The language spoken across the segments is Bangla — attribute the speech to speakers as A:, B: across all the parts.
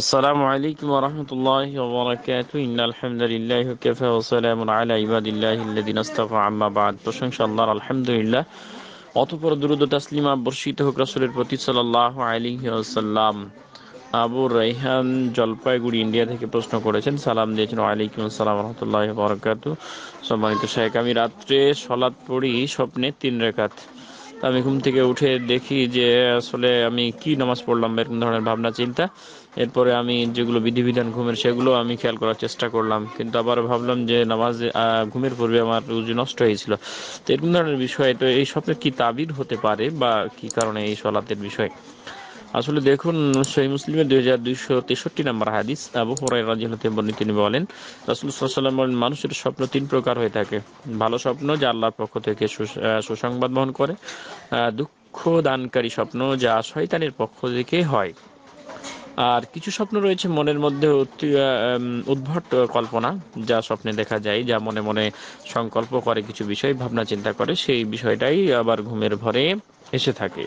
A: السلام عليكم ورحمة الله وبركاته إن الحمد لله وكفى وسلام على عباد الله الذين استغفى عما بعد প্রশংসা আল্লাহর আলহামদুলিল্লাহ অতপর দ্রুত তাসলিমা বর্ষিত হোক রাসূলের প্রতি সাল্লাল্লাহু আলাইহি ওয়াসাল্লাম আবু রাইহান জলপাইগুড়ি ইন্ডিয়া থেকে প্রশ্ন করেছেন সালাম দিয়েছেন ওয়ালাইকুম আসসালাম রহমতুল্লাহ বরকাতু সম্মানিত শেখ আমি রাত্রে সলাৎ পড়ি স্বপ্নে তিন রেখাত আমি ঘুম থেকে উঠে দেখি যে আসলে আমি কি নামাজ পড়লাম এরকম ধরনের ভাবনা চিন্তা এরপরে আমি যেগুলো বিধিবিধান ঘুমের সেগুলো আমি খেয়াল করার চেষ্টা করলাম কিন্তু আবার ভাবলাম যে নামাজ ঘুমের পূর্বে আমার রুজি নষ্ট হয়েছিল তো এরকম ধরনের বিষয় তো এই স্বপ্নের কি তাবির হতে পারে বা কি কারণে এই সলাতের বিষয় আসলে দেখুন সেই মুসলিমের দুই হাজার দুইশো তেষট্টি নম্বর হাদিস আবু হরাই রাজিহতে বর্ণিত তিনি বলেন রাসুল সাল্লাম বলেন মানুষের স্বপ্ন তিন প্রকার হয়ে থাকে ভালো স্বপ্ন যা আল্লাহর পক্ষ থেকে সুসংবাদ বহন করে দুঃখ দানকারী স্বপ্ন যা শয়তানের পক্ষ থেকে হয় আর কিছু স্বপ্ন রয়েছে মনের মধ্যে উদ্ভট কল্পনা যা স্বপ্নে দেখা যায় যা মনে মনে সংকল্প করে কিছু বিষয় ভাবনা চিন্তা করে সেই বিষয়টাই আবার ঘুমের ভরে এসে থাকে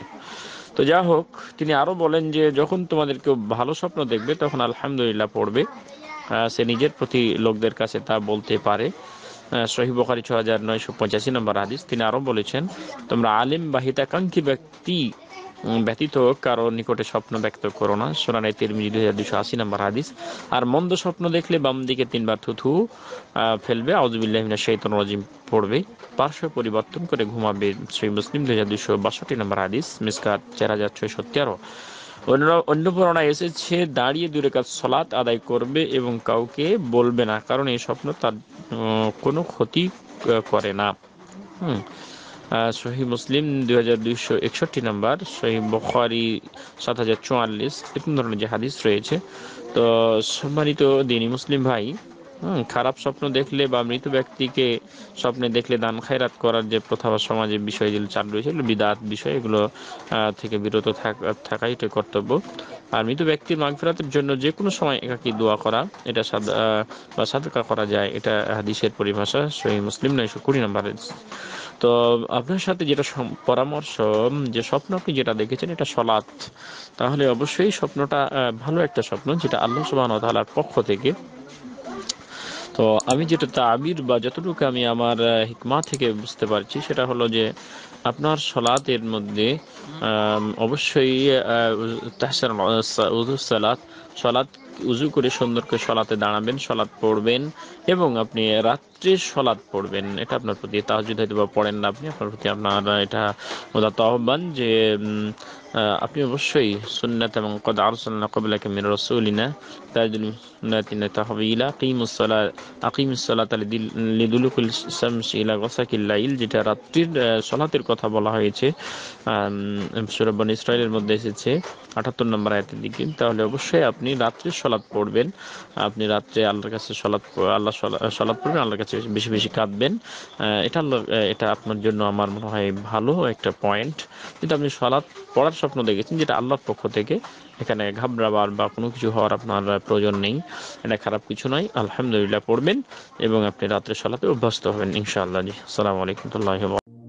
A: তো যা হোক তিনি আরও বলেন যে যখন তোমাদের কেউ ভালো স্বপ্ন দেখবে তখন আলহামদুলিল্লাহ পড়বে সে নিজের প্রতি লোকদের কাছে তা বলতে পারে সহি ছ হাজার নয়শো পঁচাশি নম্বর হাদিস তিনি আরও বলেছেন তোমরা আলিম বা হিতাকাঙ্ক্ষী ব্যক্তি ব্যতীত কারো নিকটে স্বপ্ন ব্যক্ত করো না সোনারাই তিরমিজি দুই হাজার দুশো আশি নম্বর হাদিস আর মন্দ স্বপ্ন দেখলে বাম দিকে তিনবার থুথু ফেলবে আউজবিল্লাহিনা শৈতন রাজিম পড়বে পার্শ্ব পরিবর্তন করে ঘুমাবে শ্রী মুসলিম দুই হাজার দুশো বাষট্টি নম্বর হাদিস মিসকাত চার হাজার ছয়শো তেরো অন্য বর্ণায় এসেছে দাঁড়িয়ে দূরে কাজ সলাৎ আদায় করবে এবং কাউকে বলবে না কারণ এই স্বপ্ন তার কোনো ক্ষতি করে না হুম সহি মুসলিম দুই হাজার একষট্টি নাম্বার সহি বখারি সাত হাজার চুয়াল্লিশ এরকম ধরনের যে হাদিস রয়েছে তো সম্মানিত দিনী মুসলিম ভাই খারাপ স্বপ্ন দেখলে বা মৃত ব্যক্তিকে স্বপ্নে দেখলে দান খায়রাত করার যে প্রথা বা সমাজের বিষয় যেগুলো চালু রয়েছে এগুলো বিদাত বিষয় এগুলো থেকে বিরত থাকাই এটা কর্তব্য আর মৃত ব্যক্তির মাগফিরাতের জন্য যে কোনো সময় একাকি দোয়া করা এটা বা সাদকা করা যায় এটা হাদিসের পরিভাষা সহি মুসলিম নয়শো কুড়ি নাম্বার তো আপনার সাথে যেটা পরামর্শ যে স্বপ্ন আপনি যেটা দেখেছেন এটা সলাৎ তাহলে অবশ্যই স্বপ্নটা ভালো একটা স্বপ্ন যেটা আল্লাহ সুবাহ তালার পক্ষ থেকে তো আমি যেটা তাবির বা যতটুকু আমি আমার হিকমা থেকে বুঝতে পারছি সেটা হলো যে আপনার সলাতের মধ্যে অবশ্যই সলাত সলাদ উজু করে সুন্দর করে সলাতে দাঁড়াবেন সলাদ পড়বেন এবং আপনি রাত্রে সলাদ পড়বেন এটা আপনার প্রতি তাহাজুদ হয়তো বা পড়েন না আপনি আপনার প্রতি আপনার এটা ওদাত আহ্বান যে আপনি অবশ্যই সুন্নাত এবং কদ আরসাল্লাহ কবলাকে মিন রসুলিনা তাজুল নাতিনা তাহবিলা কিমুসসালা আকিমুসসালাত লিদুলুকুল শামস ইলা গাসাকিল ইল যেটা রাত্রির সলাতের কথা বলা হয়েছে সূরা ইসরায়েলের ইসরাইলের মধ্যে এসেছে আঠাত্তর নম্বর আয়তের দিকে তাহলে অবশ্যই আপনি রাত্রে সলাদ পড়বেন আপনি রাত্রে আল্লাহর কাছে সলাৎ আল্লাহ সলাদ পড়বেন আল্লাহর কাছে বেশি বেশি কাঁদবেন এটা এটা আপনার জন্য আমার মনে হয় ভালো একটা পয়েন্ট যেটা আপনি সলাদ পড়ার স্বপ্ন দেখেছেন যেটা আল্লাহর পক্ষ থেকে এখানে ঘাবড়াবার বা কোনো কিছু হওয়ার আপনার প্রয়োজন নেই এটা খারাপ কিছু নয় আলহামদুলিল্লাহ পড়বেন এবং আপনি রাত্রে সলাতে অভ্যস্ত হবেন ইনশাআল্লাহ জি আসসালামু আলাইকুম